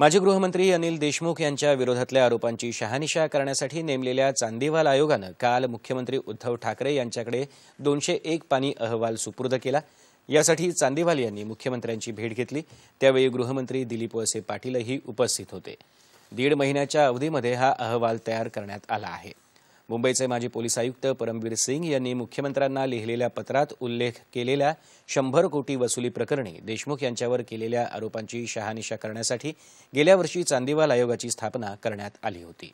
माजी गृहमंत्री अनिल देशमुख यांच्या विरोधातल्या आरोपांची शहानिशा करण्यासाठी नेमलेल्या चांदीवाल आयोगानं काल मुख्यमंत्री उद्धव ठाकरे यांच्याकडे दोनशे एक पाणी अहवाल सुपूर्द केला यासाठी चांदीवाल यांनी मुख्यमंत्र्यांची भेट घेतली त्यावेळी गृहमंत्री दिलीप वळसे पाटीलही उपस्थित होते दीड महिन्याच्या अवधीमध्ये हा अहवाल तयार करण्यात आला आहे मुंबईचे माजी पोलीस आयुक्त परमवीर सिंग यांनी मुख्यमंत्र्यांना लिहिलेल्या पत्रात उल्लेख केलेल्या शंभर कोटी वसुली प्रकरणी देशमुख यांच्यावर केलेल्या आरोपांची शहानिशा करण्यासाठी गेल्या वर्षी चांदीवाल आयोगाची स्थापना करण्यात आली होती